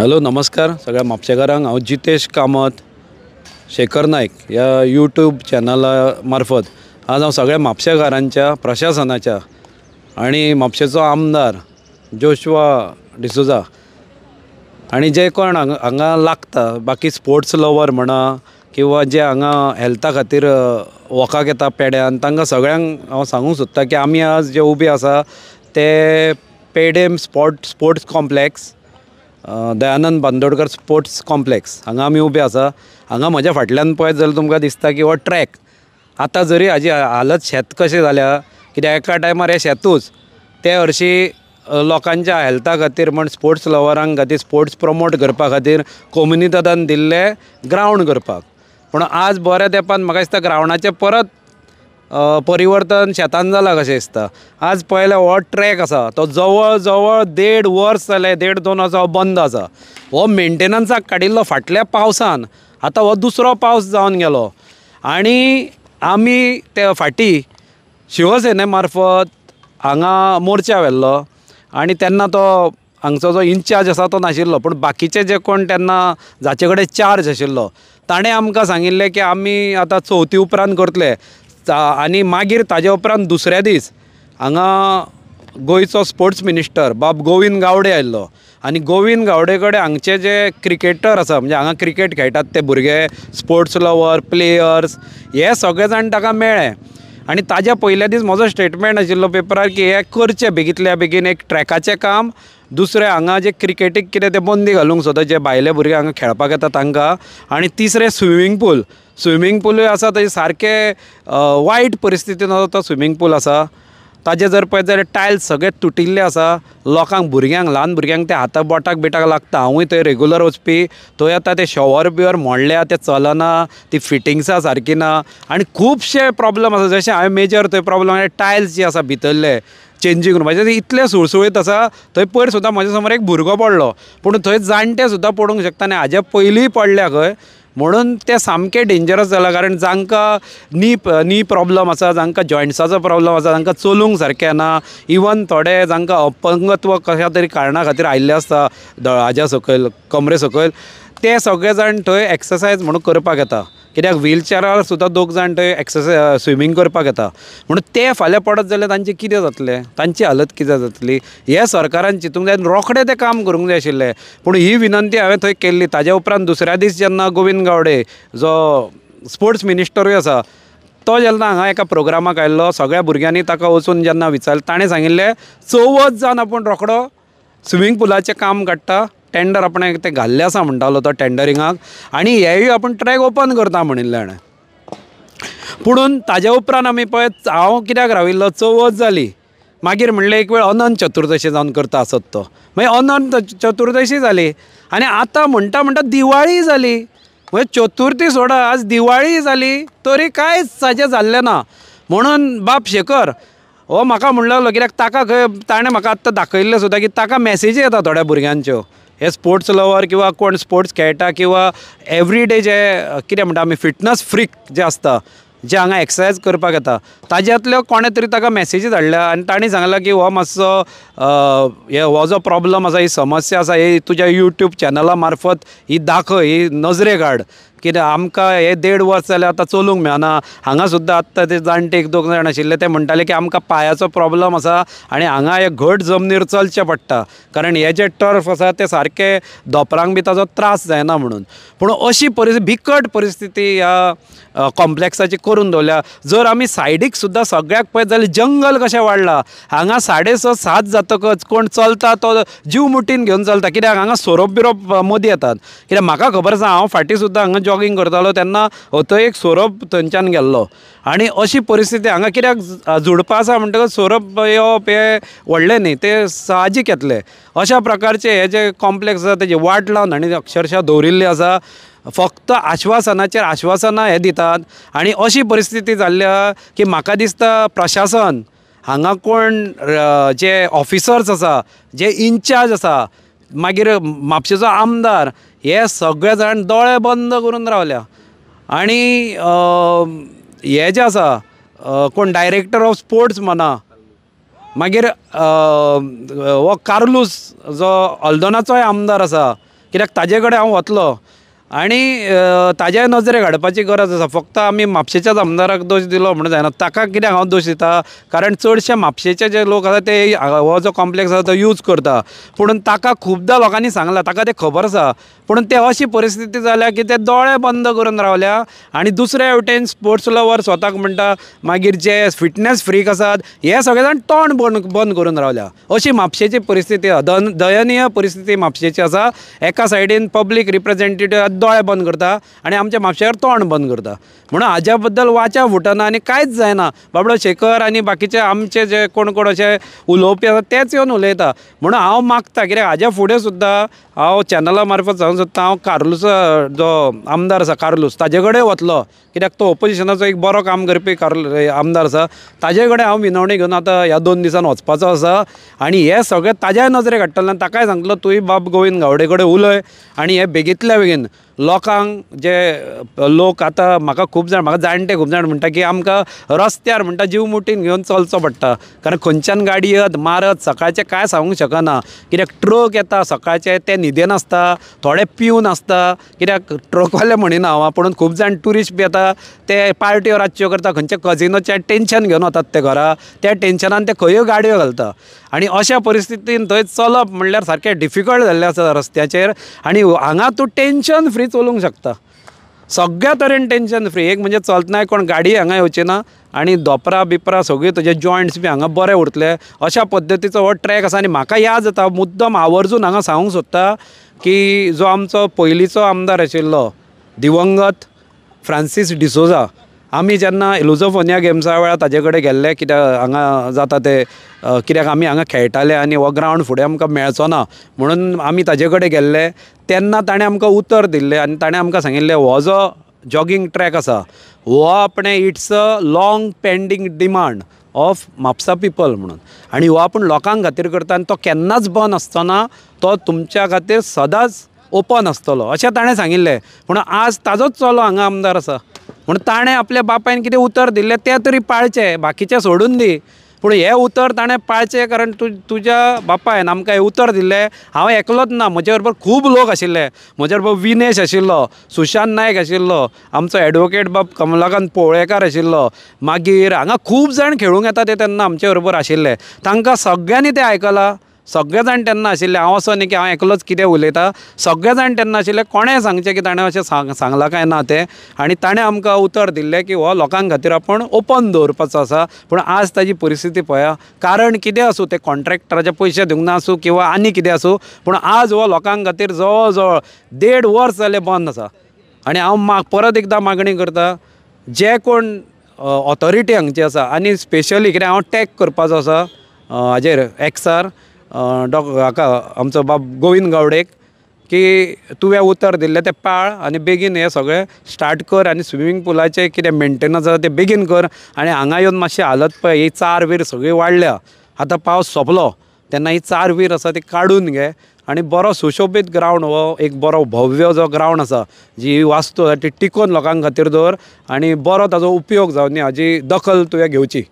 hello नमस्कार सगळ्या म्हापशेकारांक हांव जितेश कामत शेखर नायक ह्या युट्यूब चॅनला मार्फत आज हांव सगळ्या म्हापशेकारांच्या प्रशासनाच्या आणि म्हापशेचो आमदार जोशवा डिसुजा आणि जे कोण हांगा लागता बाकी स्पोर्ट्स लवर म्हणा किंवा जे हांगा हेल्था खातीर वॉकाक येता पेड्यान तांकां सगळ्यांक हांव सांगूंक सोदतां की आमी आज जे उबे आसा ते Pedem sport sports complex Dayanand Bandodkar sports complex हांगा आम्ही उभे असा हांगा म्हज्या फाटल्यान पळयत जाल्यार तुमकां दिसता की हो ट्रॅक आतां जरी हाजी हालत शेत कशें जाल्या कित्याक एका टायमार हे शेतूच ते हरशीं लोकांच्या हेल्था खातीर म्हण स्पोर्ट्स लवरांक खातीर स्पोर्ट्स प्रमोट करपा खातीर कोम्युनिदादान दिल्ले ग्रावंड करपाक पूण आज बऱ्या तेंपान म्हाका दिसता ग्रावंडाचें परत परिवर्तन शेतान जालां कशें दिसता आज पळयल्यार हो ट्रॅक आसा तो जवळ जवळ देड वर्स जालें देड दोन वर्सां बंद आसा हो मेंटेनन्साक काडिल्लो फाटल्या पावसान आतां हो दुसरो पावस जावन गेलो आनी आमी ते फाटी शिवसेने मार्फत हांगा मोर्चा व्हेल्लो आनी तेन्ना तो हांगचो जो इन्चार्ज आसा तो नाशिल्लो पूण बाकीचे जे कोण तेन्ना जाचे कडेन चार्ज आशिल्लो ताणें आमकां सांगिल्लें की आमी आतां चवथी उपरांत करतले ता आनी मागीर ताज्या उपरांत दुसऱ्या दीस हांगा गोंयचो स्पोर्ट्स मिनिस्टर बाब गोविंद गावडे आयिल्लो आनी गोविंद गावडे कडेन हांगचे जे क्रिकेटर आसा म्हणजे हांगा क्रिकेट खेळटात ते भुरगे स्पोर्ट्स लवर प्लेयर्स हे सगळे जाण ताका मेळ्ळे आणि ताज्या पहिल्या दीस माझा स्टेटमेंट आशिल्लो पेपरार की हे करचे बेगीतल्या बेगीन एक ट्रॅकाचें काम दुसरे हांगा जे क्रिकेटीक कितें ते बंदी घालूंक सोदता जे भायले भुरगे हांगा खेळपाक येता तांकां आनी तिसरें स्विमींग पूल स्विमींग पूलूय आसा थंय सारके वायट परिस्थितीन तो स्विमींग पूल आसा ताजे जर पळयत जाल्यार टायल्स सगळे तुटिल्ले आसा लोकांक भुरग्यांक ल्हान भुरग्यांक ते हाता बोटाक बिटाक लागता हांवूय थंय रेगुलर वचपी थंय आतां ते शॉवर बिवर मोडल्या ते चलना ती फिटिंग्सां सारकी ना आनी खुबशे प्रॉब्लम आसा जशें हांवें मेजर थंय प्रॉब्लम आनी टायल्स जे आसा भितरले चेंजींग रूम म्हाजे इतलें सुळसुळीत आसा थंय पयर सुद्दां म्हज्या समोर एक भुरगो पडलो पूण थंय जाणटे सुद्दां पडूंक शकता आनी हाज्या पयलींय पडल्या खंय म्हणून ते सामके डेंजरस जालां कारण जांकां नी नी प्रॉब्लम आसा जांकां जॉयंट्साचो प्रॉब्लम आसा जांका चलूंक सारकें ना इवन थोडे जांकां अपंगत्व कशा तरी कारणा खातीर आयिल्लें आसता दळाच्या सकयल कमरे सकयल ते सगळे जाण थंय एक्सरसायज म्हणून करपाक येता कित्याक व्हीलचॅरार सुद्दां दोग जाण थंय एक्सरसायज स्विमींग करपाक येता म्हणून ते फाल्यां पडत जाल्यार तांचें कितें जातलें तांची हालत कितें जातली हें सरकारान चिंतूंक जाय रोखडें तें काम करूंक जाय आशिल्लें पूण ही विनंती हांवें थंय केल्ली ताज्या उपरांत दुसऱ्या दीस जेन्ना गोविंद गावडे जो स्पोर्ट्स मिनिस्टरूय आसा तो जेन्ना हांगा एका प्रोग्रामाक आयिल्लो सगळ्या भुरग्यांनी ताका वचून जेन्ना विचारलें ताणें सांगिल्लें चवथ जावन आपूण रोखडो स्विमींग पुलाचें काम काडटा टेंडर आपण ते घाल्लें आसा म्हणटालो तो टेंडरिंगाक आणि हेय आपण ट्रॅक ओपन करता म्हणले हाणे पुणून ताज्या उपरांत आमी पळय हांव कित्याक राविल्लो चवथ जाली मागीर म्हणले एक वेळ अनंत चतुर्दशी जावन करता आसत तो मागीर म्हणजे अनंत चतुर्दशी जाली आनी आतां म्हणटा म्हणटा दिवाळी जाली म्हणजे चतुर्थी सोडा आज दिवाळी जाली तरी कांयच ताजें जाल्लें ना म्हणून बाब शेखर हो म्हाका म्हणलेलो कित्याक ताका खंय ताणें म्हाका आत्तां दाखयल्लें सुद्दां की ताका मॅसेजी येता थोड्या भुरग्यांच्यो हे स्पोर्ट्स लवर किंवा कोण स्पोर्ट्स खेळटा किंवा एवरी डे जे कितें म्हणटा आमी फिटनस फ्रीक जे आसता जे हांगा एक्सरसायज करपाक येता ताज्यातल्यो कोणे तरी ताका मेसेजीस धाडल्या आनी ताणें सांगलां की हो मातसो हे हो जो प्रोब्लम आसा ही समस्या आसा ही तुज्या युट्यूब चॅनला मार्फत ही दाखय ही नजरे काड कित्याक आमकां हे देड वर्स झाले आतां चलूंक मेळना हांगा सुद्दां आतां ते जाणटे एक दोग जाण आशिल्ले ते म्हणटाले की आमकां पांयाचो प्रोब्लम आसा आनी हांगा हे घट जमनीर चलचें पडटा कारण हे जे टर्फ आसा ते सारके दोपरांक बी ताजो त्रास जायना म्हणून पूण अशी परिस्थिती बिकट परिस्थिती ह्या कॉम्प्लेक्साची करून दवरल्या जर आमी सायडीक सुद्दां सगळ्याक पळयत जाल्यार जंगल कशें वाडलां हांगा साडे स सात जातकच कोण चलता तो जीव मुटीन घेवन चलता कित्याक हांगा सोरोप बिरोप मदीं येतात कित्याक म्हाका खबर आसा हांव फाटीं सुद्दां हांगा जॉगिंग करतालो तेन्ना हो एक सोरोप थंयच्यान गेल्लो आणि अशी परिस्थिती हांगा कित्याक जुडपा आसा म्हणटकच सोरोप येवप हें व्हडलें न्ही तें साहजीक येतले अशा प्रकारचे हे जे कॉम्प्लेक्स आसा तेजी वाट लावन आणि अक्षरशः दवरिल्ली आसा फक्त आश्वासनाचेर आश्वासनां हे दितात आणि अशी परिस्थिती जाल्ल्या की म्हाका दिसता प्रशासन हांगा कोण जे ऑफिसर्स आसा जे इन्चार्ज आसा मागीर म्हापशेचो आमदार हे सगळे जाण दोळे बंद करून रावल्या आणि हे जे आसा कोण डायरेक्टर ऑफ स्पोर्ट्स म्हणा मागीर हो कार्लूस जो हल्दोनाचोय आमदार असा कित्याक ताजे कडेन हांव वतलो आनी ताजे नजरे हाडपाची गरज आसा फक्त आमी म्हापशेच्याच आमदाराक दोश दिलो म्हणून जायना ताका कित्याक हांव दोश दिता कारण चडशे म्हापशेचे जे लोक आसा ते हो जो कॉम्प्लेक्स आसा तो यूज करता पूण ताका खुबदां लोकांनी सांगला ताका ते खबर आसा पण ते अशी परिस्थिती झाल्या की ते दोळे बंद करून रावल्या आणि दुसऱ्या वटेन स्पोर्ट्स लवर स्वताक म्हणटा मागीर जे फिटनेस फ्रीक आसात हे सगळे जाण तोंड बंद बंद करून रावल्या अशी म्हापशेची परिस्थिती दन दयनीय परिस्थिती म्हापशेची आसा एका सायडीन पब्लीक रिप्रेझेंटेटिव्ह दोळे बंद करता आणि आमच्या म्हापशेकार तोंड बंद करता म्हणून हाज्या बद्दल वाचा फुटना आनी कांयच जायना बाबडो शेखर आनी बाकीचे आमचे जे कोण कोण अशे उलोवपी आसा तेच येवन उलयता म्हणून हांव मागता कित्याक हाज्या फुडें सुद्दां हांव चॅनला मार्फत जावन सोदता हांव कार्लुसा जो आमदार आसा कार्लुस ताजे कडेन वतलो कित्याक तो ऑपोजिशनाचो एक बरो काम करपी कार्ल आमदार आसा ताजे कडेन हांव विनवणी घेवन आतां ह्या दोन दिसान वचपाचो आसा आनी हे सगळें ताज्याय नजरेक आनी ताकाय सांगलो तुवें बाब गोविंद गावडे कडेन उलय आनी हें बेगीतल्या बेगीन लोकांक जे लोक आतां म्हाका खूब जाण म्हाका जाणटे खूब जाण म्हणटा की आमकां रस्त्यार म्हणटा जीव मुठीन घेवन चलचो पडटा कारण खंयच्यान गाडी येत मारत सकाळचें कांय सांगूंक शकना कित्याक ट्रक येता सकाळचे ते न्हिदेन आसता थोडे पिवन आसता कित्याक ट्रकवाले म्हणिना हांव पुणून खूब जाण ट्युरिस्ट बी येता ते पार्ट्यो रातच्यो करता खंयचे कजिनोचे टेन्शन घेवन वतात ते घरा त्या टेन्शनान ते खंय गाडयो घालता आनी अशा परिस्थितीन थंय चलप म्हणल्यार सारकें डिफिकल्ट जाल्लें आसा रस्त्याचेर आनी हांगा तूं टेन्शन फ्री चलोवंक शकता सगळ्या तरेन टेन्शन फ्री एक म्हणजे चलतनाय कोण गाडी हांगा येवची ना आणि दोपरा बिपरा सगळी तुझे जॉईंट्स बी हांगा बरे उरतले अशा पद्दतीचो हो ट्रॅक असा आणि म्हाका याद जाता मुद्दम आवर्जून हांगा सांगूंक सोदता की जो आमचो पयलींचो आमदार आशिल्लो दिवंगत फ्रांसीस डिसोजा आमी जेन्ना लुझोफोनिया गेम्सा वेळार ताजे कडेन गेल्ले कित्याक हांगा जाता ते कित्याक आमी हांगा खेळटाले आनी हो ग्रावंड फुडें आमकां मेळचो ना म्हणून आमी ताजे कडेन गेल्ले तेन्ना ताणें आमकां उतर दिल्लें आनी ताणें आमकां सांगिल्लें हो जो जॉगिंग ट्रॅक आसा हो आपणें it's a long pending demand of Mapusa people म्हणून आनी हो आपूण लोकां खातीर करता आनी तो केन्नाच बंद आसतना तो तुमच्या खातीर सदांच ओपन आसतलो अशें ताणें सांगिल्लें पूण आज ताजोच चलो हांगा आमदार आसा म्हणून ताणें आपल्या बापायन कितें उतर दिल्लें तें तरी पाळचें बाकीचें सोडून दी पूण हें उतर ताणें पाळचें कारण तु तुज्या बापायन आमकां हें उतर दिल्लें हांव एकलोच ना म्हजे बरोबर खूब लोक आशिल्ले म्हजे बरोबर विनेश आशिल्लो सुशांत नायक आशिल्लो आमचो एडवोकेट बाब कमलाकांत पोवळेकार आशिल्लो मागीर हांगा खूब जाण खेळूंक येता ते तेन्ना आमचे बरोबर आशिल्ले तांकां सगळ्यांनी तें आयकलां सगळे जाण त्यांना आशिल्ले हांव असो न्ही की हांव एकलोच कितें उलयतां सगळे जाण तेन्ना आशिल्ले कोणें सांगचें की ताणें अशें सांग सांगलां काय ना तें आनी ताणें आमकां उतर दिल्लें की हो लोकां खातीर आपण ओपन दवरपाचो आसा पूण आज ताजी परिस्थिती पळया कारण कितें आसूं तें कॉन्ट्रॅक्टराचे पयशे दिवंक ना आसूं किंवा आनी कितें आसूं पूण आज हो लोकां खातीर जवळ जवळ देड वर्स जालें बंद आसा आनी हांव माग परत एकदां मागणी करतां जे कोण ऑथॉरिटी हांगची आसा आनी स्पेशली कितें हांव टॅक करपाचो आसा हाजेर एक्सार डॉ हाका आमचो बाब गोविंद गावडेक की तुवें उतर दिल्लें तें पाळ आनी बेगीन हें सगळें स्टार्ट कर आनी स्विमींग पुलाचें कितें मेंटेनन्स आसा तें बेगीन कर आनी हांगा येवन मातशी हालत पळय ही चार वीर सगळीं वाडल्या आतां पावस सोंपलो तेन्ना ही चार वीर आसा ती काडून घे आनी बरो सुशोभीत ग्रावंड हो एक बरो भव्य जो ग्रावंड आसा जी वास्तू आसा ती टिकोवन लोकां खातीर दवर आनी बरो ताजो उपयोग जावन हाजी दखल तुवें घेवची